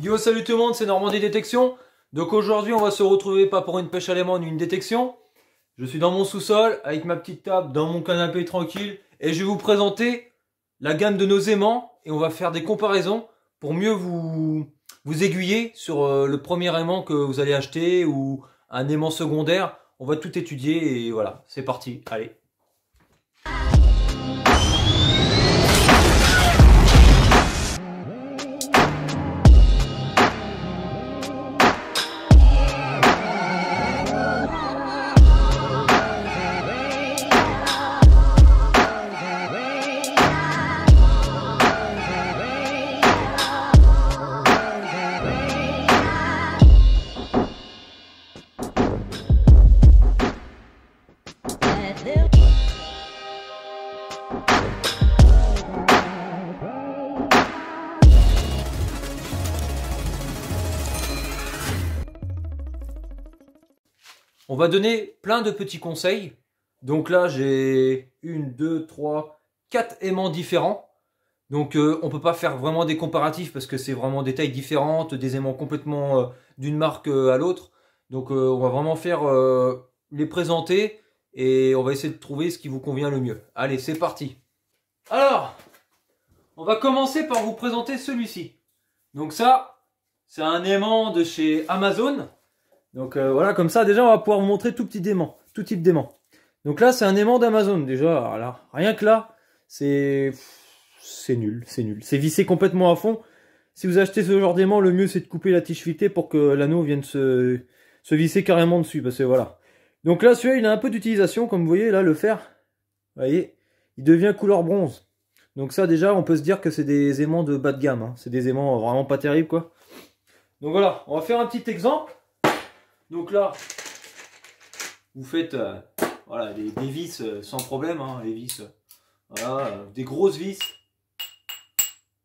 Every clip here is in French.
Yo salut tout le monde, c'est Normandie Détection. Donc aujourd'hui on va se retrouver pas pour une pêche à l'aimant ni une détection. Je suis dans mon sous-sol avec ma petite table, dans mon canapé tranquille et je vais vous présenter la gamme de nos aimants et on va faire des comparaisons pour mieux vous, vous aiguiller sur euh, le premier aimant que vous allez acheter ou un aimant secondaire. On va tout étudier et voilà, c'est parti, allez va donner plein de petits conseils. Donc là, j'ai une, deux, trois, quatre aimants différents. Donc euh, on peut pas faire vraiment des comparatifs parce que c'est vraiment des tailles différentes, des aimants complètement euh, d'une marque euh, à l'autre. Donc on va vraiment faire les présenter et on va essayer de trouver ce qui vous convient le mieux. Allez, c'est parti. Alors, on va commencer par vous présenter celui-ci. Donc ça, c'est un aimant de chez Amazon. Donc euh, voilà, comme ça, déjà, on va pouvoir vous montrer tout petit aimant, tout type d'aimant. Donc là, c'est un aimant d'Amazon, déjà. Là, rien que là, c'est c'est nul, c'est nul. C'est vissé complètement à fond. Si vous achetez ce genre d'aimant, le mieux, c'est de couper la tige fitée pour que l'anneau vienne se... se visser carrément dessus. Parce que voilà. Donc là, celui-là, il a un peu d'utilisation, comme vous voyez, là, le fer, vous voyez, il devient couleur bronze. Donc ça, déjà, on peut se dire que c'est des aimants de bas de gamme. Hein. C'est des aimants vraiment pas terribles, quoi. Donc voilà, on va faire un petit exemple. Donc là, vous faites euh, voilà, des, vis euh, sans problème, hein, les vis. Euh, des grosses vis.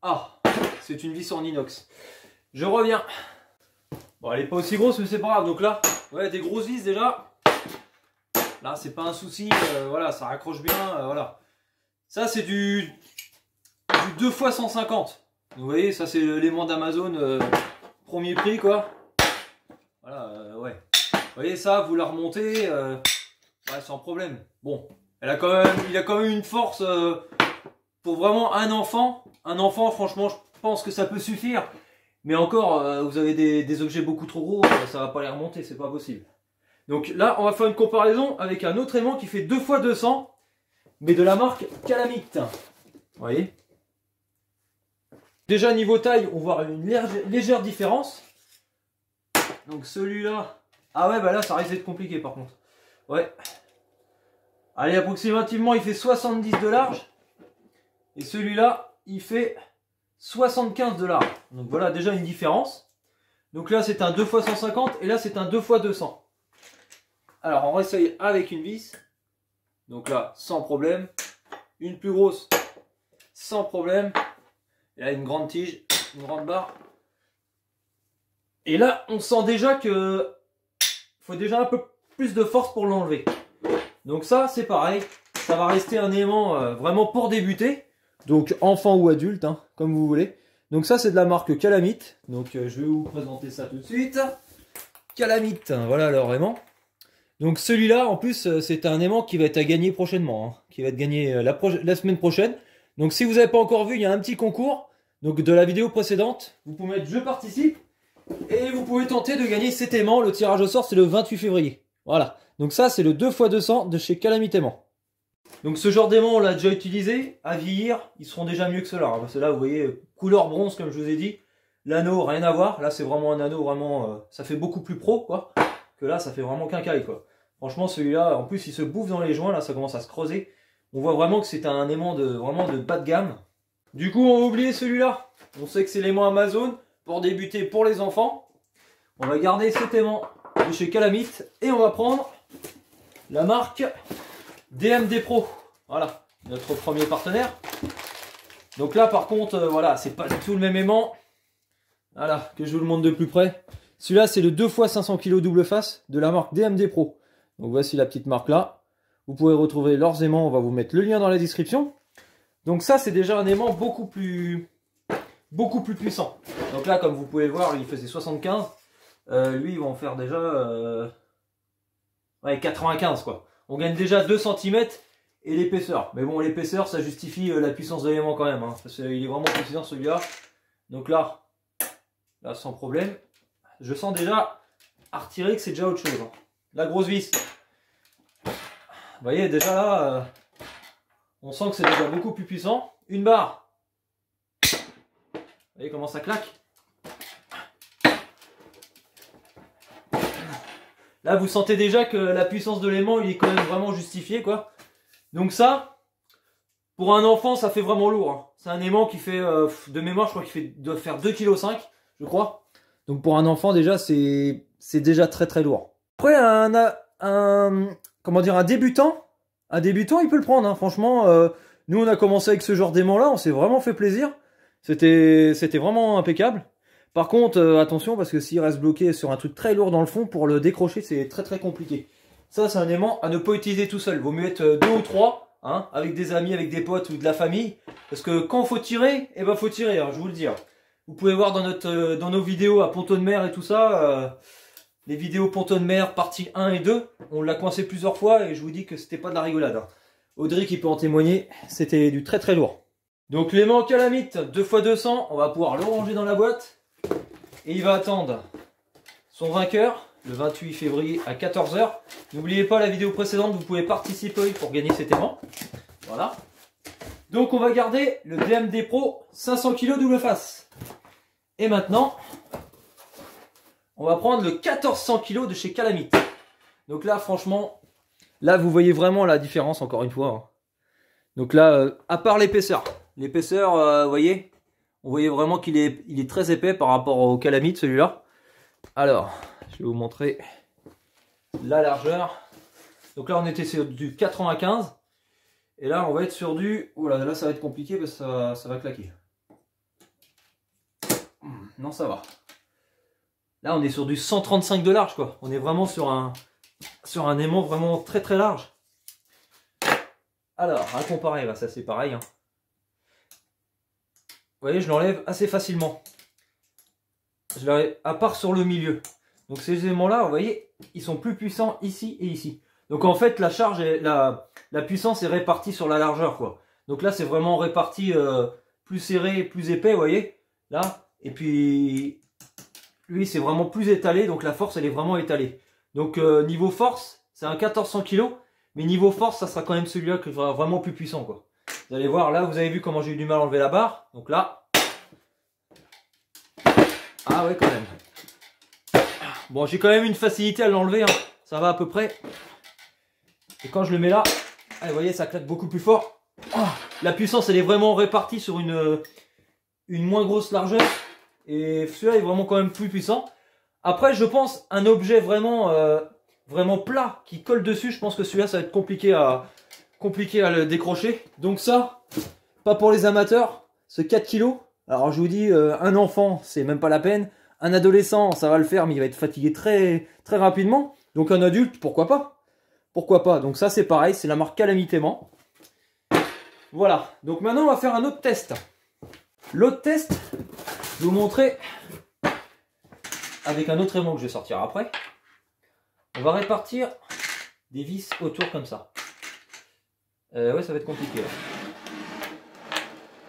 Ah, c'est une vis en inox. Je reviens. Bon, elle n'est pas aussi grosse, mais c'est pas grave. Donc là, ouais, des grosses vis déjà. Là, c'est pas un souci. voilà, ça raccroche bien. voilà. Ça, c'est du, 2 x 150. Vous voyez, ça, c'est l'aimant d'Amazon. premier prix, quoi. Voilà, euh, ouais. Vous voyez ça, vous la remontez, euh, sans problème. Bon, elle a quand même, il a quand même une force euh, pour vraiment un enfant. Un enfant, franchement, je pense que ça peut suffire. Mais encore, vous avez des, objets beaucoup trop gros, ça va pas les remonter, c'est pas possible. Donc là, on va faire une comparaison avec un autre aimant qui fait 2 x 200, mais de la marque Calamite. Vous voyez Déjà niveau taille, on voit une légère différence. Donc celui-là. Ah ouais, bah là, ça risque d'être compliqué par contre. Ouais. Allez, approximativement, il fait 70 de large. Et celui-là, il fait 75 de large. Donc voilà déjà une différence. Donc là, c'est un 2 x 150 et là, c'est un 2 x 200. Alors, on réessaye avec une vis. Donc là, sans problème. Une plus grosse, sans problème. Et là, une grande tige, une grande barre, et là, on sent déjà que faut déjà un peu plus de force pour l'enlever. Donc ça, c'est pareil. Ça va rester un aimant euh, vraiment pour débuter. Donc enfant ou adulte, hein, comme vous voulez. Donc ça, c'est de la marque Calamite. Donc euh, je vais vous présenter ça tout de suite. Calamite, hein, voilà leur aimant. Donc celui-là, en plus, euh, c'est un aimant qui va être à gagner prochainement, hein, qui va être gagné la, la semaine prochaine. Donc si vous n'avez pas encore vu, il y a un petit concours donc de la vidéo précédente. Vous pouvez mettre « Je participe » Et vous pouvez tenter de gagner cet aimant. Le tirage au sort, c'est le 28 février. Voilà. Donc ça, c'est le 2x200 de chez Calamite Aimant. Donc ce genre d'aimant, on l'a déjà utilisé. À vieillir, ils seront déjà mieux que cela. Hein. parce là, vous voyez, euh, couleur bronze, comme je vous ai dit. L'anneau, rien à voir. Là, c'est vraiment un anneau, vraiment... Euh, ça fait beaucoup plus pro, quoi. Que là, ça fait vraiment qu'un caille, quoi. Franchement, celui-là, en plus, il se bouffe dans les joints. Là, ça commence à se creuser. On voit vraiment que c'est un aimant de vraiment de bas de gamme. Du coup, on va oublier celui-là. On sait que c'est l'aimant Amazon pour débuter pour les enfants. On va garder cet aimant de chez Calamite et on va prendre la marque DMD Pro. Voilà, notre premier partenaire. Donc là par contre, euh, voilà, c'est pas du tout le même aimant. Voilà, que je vous le montre de plus près. Celui-là, c'est le 2x500 kg double face de la marque DMD Pro. Donc voici la petite marque là. Vous pouvez retrouver leurs aimants, on va vous mettre le lien dans la description. Donc ça, c'est déjà un aimant beaucoup plus beaucoup plus puissant. Donc là, comme vous pouvez voir, il faisait 75. Euh, lui, il va en faire déjà 95, euh, quoi. On gagne déjà 2 cm et l'épaisseur. Mais bon, l'épaisseur, ça justifie euh, la puissance de l'élément quand même. Hein, parce qu'il est vraiment puissant, celui-là. Donc là, là, sans problème. Je sens déjà à retirer que c'est déjà autre chose. Hein. La grosse vis. Vous voyez, déjà là, on sent que c'est déjà beaucoup plus puissant. Une barre, vous voyez comment ça claque Là, vous sentez déjà que la puissance de l'aimant, il est quand même vraiment justifié, quoi. Donc ça, pour un enfant, ça fait vraiment lourd. Hein. C'est un aimant qui fait, euh, de mémoire, je crois qu'il fait, doit faire 2,5 kg, je crois. Donc pour un enfant, déjà, c'est déjà très très lourd. Après, un, un, comment dire, un débutant, un débutant, il peut le prendre, hein. franchement. Euh, nous, on a commencé avec ce genre d'aimant-là, on s'est vraiment fait plaisir. C'était, c'était vraiment impeccable. Par contre, euh, attention parce que s'il reste bloqué sur un truc très lourd dans le fond, pour le décrocher, c'est très très compliqué. Ça, c'est un aimant à ne pas utiliser tout seul. Vaut mieux être euh, deux ou trois, hein, avec des amis, avec des potes ou de la famille. Parce que quand faut tirer, eh ben faut tirer, hein, je vous le dis. Hein. Vous pouvez voir dans, notre, euh, dans nos vidéos à ponton de mer et tout ça, les vidéos ponton de mer partie 1 et 2, on l'a coincé plusieurs fois et je vous dis que c'était pas de la rigolade. Hein. Audrey qui peut en témoigner, c'était du très très lourd. Donc l'aimant Calamite, 2 x 200, on va pouvoir le ranger dans la boîte. Et il va attendre son vainqueur le 28 février à 14h. N'oubliez pas la vidéo précédente, vous pouvez participer pour gagner cet aimant. Voilà. Donc on va garder le DMD Pro 500 kg double face. Et maintenant, on va prendre le 1400 kg de chez Calamite. Donc là, franchement, là vous voyez vraiment la différence encore une fois. Hein. Donc là, euh, à part l'épaisseur, L'épaisseur, euh, vous voyez, on voyait vraiment qu'il est, il est très épais par rapport au calamite celui-là. Alors, je vais vous montrer la largeur. Donc là, on était sur du 95. Et là, on va être sur du... Oh là, là ça va être compliqué parce que ça, va claquer. Non, ça va. Là, on est sur du 135 de large, quoi. On est vraiment sur un, sur un aimant vraiment très très large. Alors, à comparer, bah, ça c'est pareil. Hein. Vous voyez, je l'enlève assez facilement. Je à part sur le milieu. Donc ces éléments-là, vous voyez, ils sont plus puissants ici et ici. Donc en fait, la charge et la, puissance est répartie sur la largeur, quoi. Donc là, c'est vraiment réparti euh, plus serré, plus épais, vous voyez, là. Et puis, lui, c'est vraiment plus étalé, donc la force, elle est vraiment étalée. Donc euh, niveau force, c'est un 1400 kg, mais niveau force, ça sera quand même celui-là qui sera vraiment plus puissant, quoi. Vous allez voir, là, vous avez vu comment j'ai eu du mal à enlever la barre. Donc là. Ah ouais, quand même. Bon, j'ai quand même une facilité à l'enlever. Hein. Ça va à peu près. Et quand je le mets là, allez, ah, vous voyez, ça claque beaucoup plus fort. la puissance, elle est vraiment répartie sur une, une moins grosse largeur. Et celui-là est vraiment quand même plus puissant. Après, je pense, un objet vraiment, euh, vraiment plat qui colle dessus, je pense que celui-là, ça va être compliqué à, compliqué à le décrocher. Donc ça, pas pour les amateurs, ce 4 kg. Alors je vous dis, euh, un enfant, c'est même pas la peine. Un adolescent, ça va le faire, mais il va être fatigué très, très rapidement. Donc un adulte, pourquoi pas Pourquoi pas Donc ça, c'est pareil, c'est la marque Calamitément. Voilà. Donc maintenant, on va faire un autre test. L'autre test, je vais vous montrer avec un autre aimant que je vais sortir après. On va répartir des vis autour comme ça. Euh, ouais, ça va être compliqué.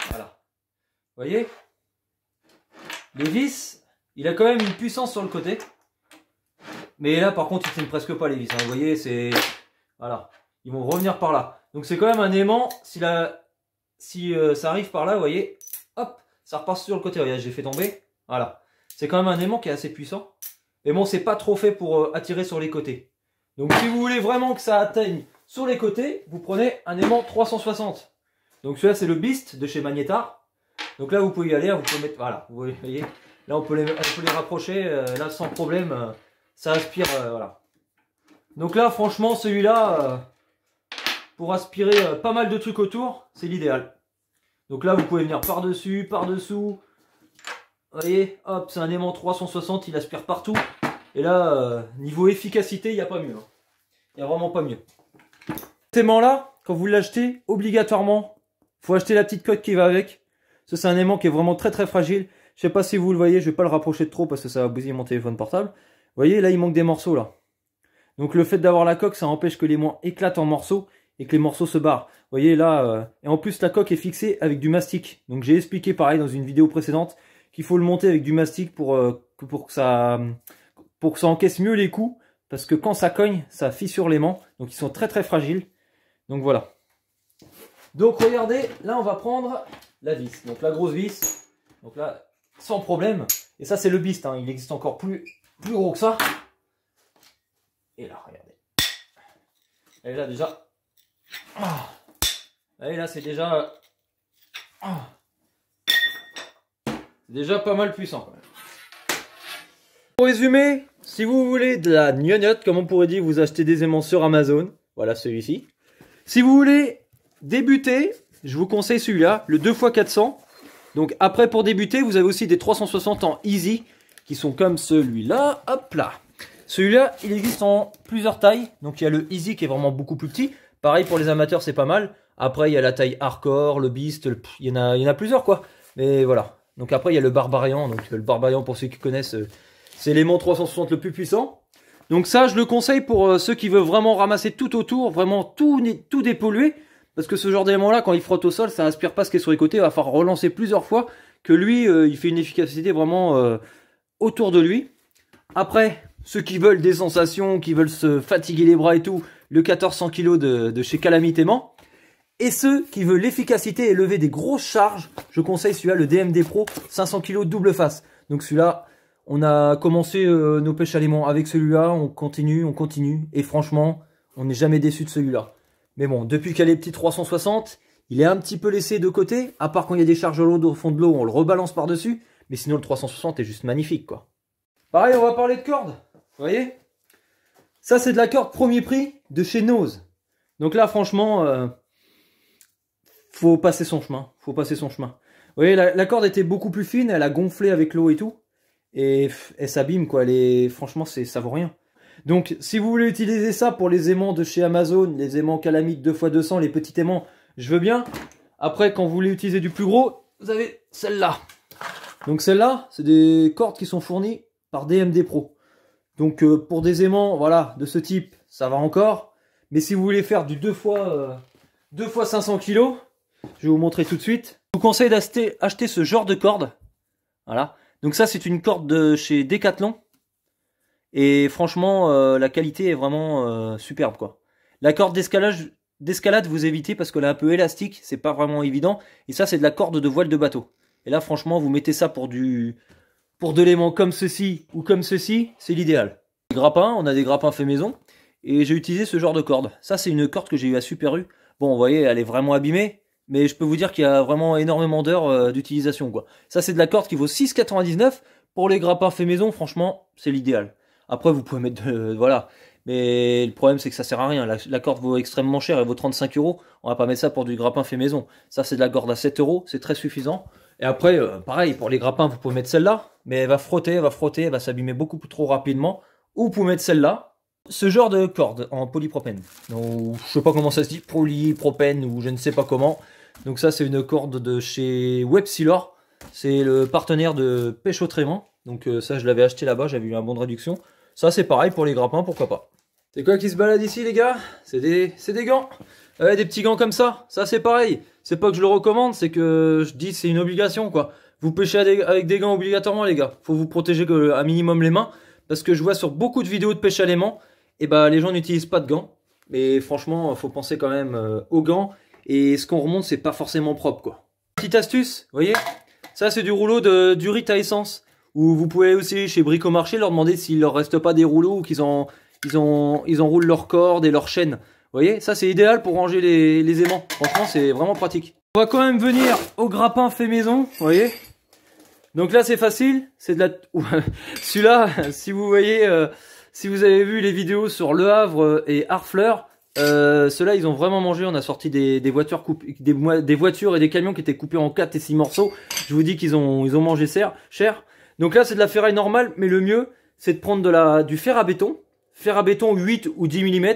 Voilà. Vous voyez Le vis il a quand même une puissance sur le côté. Mais là, par contre, il ne presque pas les vis. Hein. Vous voyez, c'est... Voilà. Ils vont revenir par là. Donc c'est quand même un aimant. Si, si euh, ça arrive par là, vous voyez, hop, ça repart sur le côté. Regardez, j'ai fait tomber. Voilà. C'est quand même un aimant qui est assez puissant. mais bon, c'est pas trop fait pour euh, attirer sur les côtés. Donc si vous voulez vraiment que ça atteigne sur les côtés, vous prenez un aimant 360. Donc celui-là, c'est le Beast de chez Magnetar. Donc là, vous pouvez y aller, hein, vous pouvez mettre... Voilà, vous voyez, là, on peut les, rapprocher, euh, là, sans problème, euh, ça aspire, euh, voilà. Donc là, franchement, celui-là, pour aspirer pas mal de trucs autour, c'est l'idéal. Donc là, vous pouvez venir par-dessus, par-dessous. Vous voyez, hop, c'est un aimant 360, il aspire partout. Et là, niveau efficacité, il n'y a pas mieux. Hein. Il n'y a vraiment pas mieux aimant-là, quand vous l'achetez, obligatoirement, faut acheter la petite coque qui va avec. Ça, c'est un aimant qui est vraiment très très fragile. Je sais pas si vous le voyez, je vais pas le rapprocher de trop parce que ça va bousiller mon téléphone portable. Vous voyez, là, il manque des morceaux, là. Donc le fait d'avoir la coque, ça empêche que l'aimant éclate en morceaux et que les morceaux se barrent. voyez, là, euh, et en plus, la coque est fixée avec du mastic. Donc j'ai expliqué, pareil, dans une vidéo précédente, qu'il faut le monter avec du mastic pour, euh, pour, que ça, pour que ça encaisse mieux les coups. Parce que quand ça cogne, ça fissure l'aimant. Donc ils sont très très fragiles. Donc voilà. Donc regardez, là on va prendre la vis, donc la grosse vis. Donc là, sans problème. Et ça c'est le beast, hein. il existe encore plus, plus gros que ça. Et là, regardez. Et là déjà. Ah. Et là c'est déjà. Ah. c'est Déjà pas mal puissant quand même. Pour résumer, si vous voulez de la gnognotte, comme on pourrait dire, vous achetez des aimants sur Amazon. Voilà celui-ci. Si vous voulez débuter, je vous conseille celui-là, le 2x400. Donc après, pour débuter, vous avez aussi des 360 en easy, qui sont comme celui-là. Hop là Celui-là, il existe en plusieurs tailles. Donc il y a le easy qui est vraiment beaucoup plus petit. Pareil, pour les amateurs, c'est pas mal. Après, il y a la taille hardcore, le beast, Il, y en a, y en a plusieurs, quoi. Mais voilà. Donc après, il y a le barbarian. Donc le barbarian, pour ceux qui connaissent, euh, c'est l'élément 360 le plus puissant. Donc ça, je le conseille pour euh, ceux qui veulent vraiment ramasser tout autour, vraiment tout, tout dépolluer. Parce que ce genre d'élément-là, quand il frotte au sol, ça aspire pas ce qui est sur les côtés. Il va falloir relancer plusieurs fois que lui, euh, il fait une efficacité vraiment euh, autour de lui. Après, ceux qui veulent des sensations, qui veulent se fatiguer les bras et tout, le 1400 kg de, de chez Calamitément. Et ceux qui veulent l'efficacité et lever des grosses charges, je conseille celui-là, le DMD Pro 500 kg double face. Donc celui-là, on a commencé euh, nos pêches aliments avec celui-là, on continue, on continue, et franchement, on n'est jamais déçu de celui-là. Mais bon, depuis qu'elle est petite 360, il est un petit peu laissé de côté, à part quand il y a des charges au fond de l'eau, on le rebalance par-dessus, mais sinon le 360 est juste magnifique, quoi. Pareil, on va parler de cordes, vous voyez Ça, c'est de la corde premier prix de chez Nose. Donc là, franchement, il euh, faut passer son chemin, faut passer son chemin. Vous voyez, la corde était beaucoup plus fine, elle a gonflé avec l'eau et tout et elle s'abîme quoi. Les... Franchement, c'est ça vaut rien. Donc, si vous voulez utiliser ça pour les aimants de chez Amazon, les aimants Calamite 2x200, les petits aimants, je veux bien. Après, quand vous voulez utiliser du plus gros, vous avez celle-là. Donc celle-là, c'est des cordes qui sont fournies par DMD Pro. Donc euh, pour des aimants, voilà, de ce type, ça va encore. Mais si vous voulez faire du 2 x 2 500 kg, je vais vous montrer tout de suite. Je vous conseille d'acheter ce genre de corde. Voilà. Donc ça, c'est une corde de chez Decathlon. Et franchement, euh, la qualité est vraiment euh, superbe, quoi. La corde d'escalade, vous évitez parce qu'elle est un peu élastique, c'est pas vraiment évident. Et ça, c'est de la corde de voile de bateau. Et là, franchement, vous mettez ça pour du, pour de l'aimant comme ceci ou comme ceci, c'est l'idéal. grappins, on a des grappins faits maison. Et j'ai utilisé ce genre de corde. Ça, c'est une corde que j'ai eu à Super U. Bon, vous voyez, elle est vraiment abîmée mais je peux vous dire qu'il y a vraiment énormément d'heures euh, d'utilisation quoi. Ça c'est de la corde qui vaut 6,99 pour les grappins faits maison, franchement, c'est l'idéal. Après vous pouvez mettre de, voilà, mais le problème c'est que ça sert à rien. La, corde vaut extrêmement cher, elle vaut 35 euros. On va pas mettre ça pour du grappin fait maison. Ça c'est de la corde à 7 euros, c'est très suffisant. Et après, euh, pareil, pour les grappins, vous pouvez mettre celle-là, mais elle va frotter, elle va frotter, elle va s'abîmer beaucoup trop rapidement. Ou vous pouvez mettre celle-là, ce genre de corde en polypropène. Donc, je sais pas comment ça se dit, polypropène ou je ne sais pas comment. Donc ça c'est une corde de chez Websilor. C'est le partenaire de Pêche au Trément. Donc euh, ça je l'avais acheté là-bas, j'avais eu un bon de réduction. Ça c'est pareil pour les grappins, pourquoi pas. C'est quoi qui se balade ici les gars C'est des, des gants Des petits gants comme ça, ça c'est pareil. C'est pas que je le recommande, c'est que je dis c'est une obligation quoi. Vous pêchez avec des gants obligatoirement les gars. Faut vous protéger un minimum les mains. Parce que je vois sur beaucoup de vidéos de pêche à l'aimant, et eh ben les gens n'utilisent pas de gants. Mais franchement, faut penser quand même euh, aux gants. Et ce qu'on remonte, c'est pas forcément propre, quoi. Petite astuce, vous voyez Ça, c'est du rouleau de durite à essence. Ou vous pouvez aussi, chez Bricomarché, leur demander s'il leur reste pas des rouleaux ou qu'ils ils en, ils enroulent leurs cordes et leurs chaînes. Vous voyez Ça, c'est idéal pour ranger les, les aimants. Franchement, c'est vraiment pratique. On va quand même venir au grappin fait maison, vous voyez Donc là, c'est facile. C'est de la... Celui-là, si vous voyez... Euh, si vous avez vu les vidéos sur Le Havre et Harfleur, euh, ceux-là, ils ont vraiment mangé. On a sorti des, voitures des, voitures et des camions qui étaient coupés en 4 et 6 morceaux. Je vous dis qu'ils ont, ils ont mangé cher. cher. Donc là, c'est de la ferraille normale, mais le mieux, c'est de prendre du fer à béton. Fer à béton 8 ou 10 mm.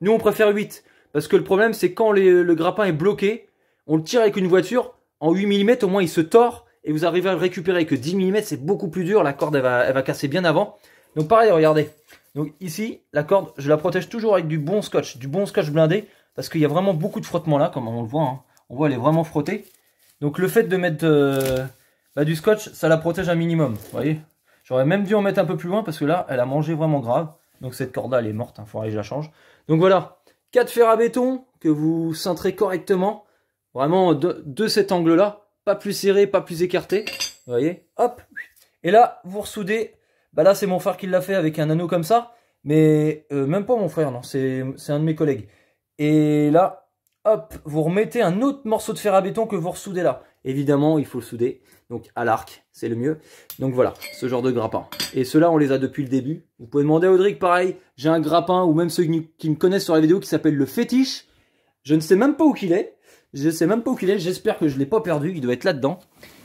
Nous, on préfère 8. Parce que le problème, c'est quand le grappin est bloqué, on le tire avec une voiture. En 8 mm, au moins, il se tord. Et vous arrivez à le récupérer que 10 mm, c'est beaucoup plus dur. La corde, elle elle va casser bien avant. Donc pareil, regardez. Donc ici, la corde, je la protège toujours avec du bon scotch, du bon scotch blindé, parce qu'il y a vraiment beaucoup de frottement là, comme on le voit. Hein. On voit, elle est vraiment frottée. Donc le fait de mettre euh, bah, du scotch, ça la protège un minimum, vous voyez J'aurais même dû en mettre un peu plus loin, parce que là, elle a mangé vraiment grave. Donc cette corde-là, elle est morte, il hein, faudrait que je la change. Donc voilà, quatre fers à béton, que vous cintrez correctement, vraiment de, de cet angle-là, pas plus serré, pas plus écarté, vous voyez Hop Et là, vous ressoudez bah là, c'est mon frère qui l'a fait avec un anneau comme ça. Mais euh, même pas mon frère, non, c'est un de mes collègues. Et là, hop, vous remettez un autre morceau de fer à béton que vous ressoudez là. Évidemment, il faut le souder. Donc à l'arc, c'est le mieux. Donc voilà, ce genre de grappin. Et ceux-là, on les a depuis le début. Vous pouvez demander à Audric, pareil, j'ai un grappin, ou même ceux qui me connaissent sur la vidéo, qui s'appelle le fétiche. Je ne sais même pas où qu'il est. Je ne sais même pas où qu'il est. J'espère que je ne l'ai pas perdu. Il doit être là-dedans.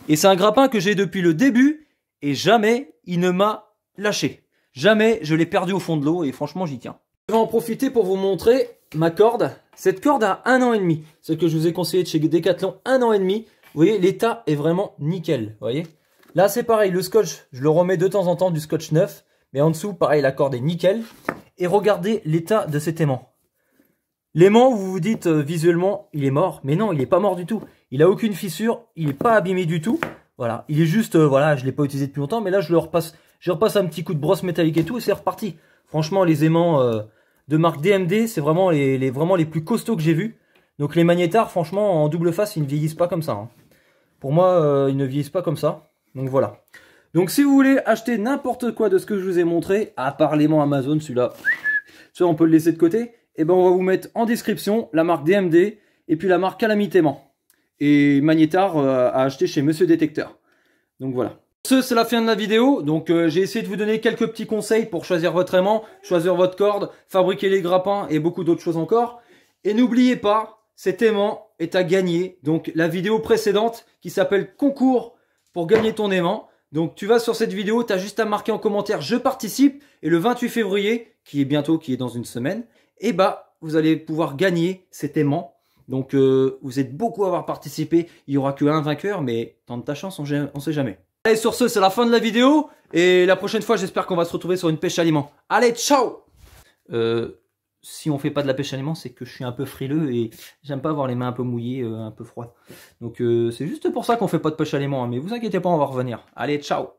Et c'est un grappin que j'ai depuis le début. Et jamais il ne m'a lâché. Jamais je l'ai perdu au fond de l'eau et franchement j'y tiens. Je vais en profiter pour vous montrer ma corde. Cette corde a un an et demi. Celle que je vous ai conseillé de chez Decathlon, un an et demi. Vous voyez, l'état est vraiment nickel. Vous voyez Là, c'est pareil. Le scotch, je le remets de temps en temps du scotch neuf. Mais en dessous, pareil, la corde est nickel. Et regardez l'état de cet aimant. L'aimant, vous vous dites euh, visuellement, il est mort. Mais non, il n'est pas mort du tout. Il n'a aucune fissure. Il n'est pas abîmé du tout. Voilà. Il est juste, euh, voilà, je ne l'ai pas utilisé depuis longtemps. Mais là, je le repasse je repasse un petit coup de brosse métallique et tout, et c'est reparti. Franchement, les aimants euh, de marque DMD, c'est vraiment les, vraiment les plus costauds que j'ai vus. Donc les magnétars, franchement, en double face, ils ne vieillissent pas comme ça. Hein. Pour moi, euh, ils ne vieillissent pas comme ça. Donc voilà. Donc si vous voulez acheter n'importe quoi de ce que je vous ai montré, à part l'aimant Amazon, celui-là, ça on peut le laisser de côté, et eh ben on va vous mettre en description la marque DMD et puis la marque Calamitément. Et Magnétar à euh, acheter chez Monsieur Détecteur. Donc voilà c'est la fin de la vidéo, donc euh, j'ai essayé de vous donner quelques petits conseils pour choisir votre aimant, choisir votre corde, fabriquer les grappins et beaucoup d'autres choses encore. Et n'oubliez pas, cet aimant est à gagner, donc la vidéo précédente qui s'appelle concours pour gagner ton aimant. Donc tu vas sur cette vidéo, tu as juste à marquer en commentaire je participe et le 28 février, qui est bientôt, qui est dans une semaine, et eh bah vous allez pouvoir gagner cet aimant. Donc euh, vous êtes beaucoup à avoir participé, il y aura que un vainqueur, mais tant de ta chance, on ne sait jamais. Allez, sur ce, c'est la fin de la vidéo. Et la prochaine fois, j'espère qu'on va se retrouver sur une pêche aliment. Allez, ciao euh, Si on fait pas de la pêche aliment, c'est que je suis un peu frileux et j'aime pas avoir les mains un peu mouillées, euh, un peu froides. Donc euh, c'est juste pour ça qu'on fait pas de pêche aliment. Hein, mais vous inquiétez pas, on va revenir. Allez, ciao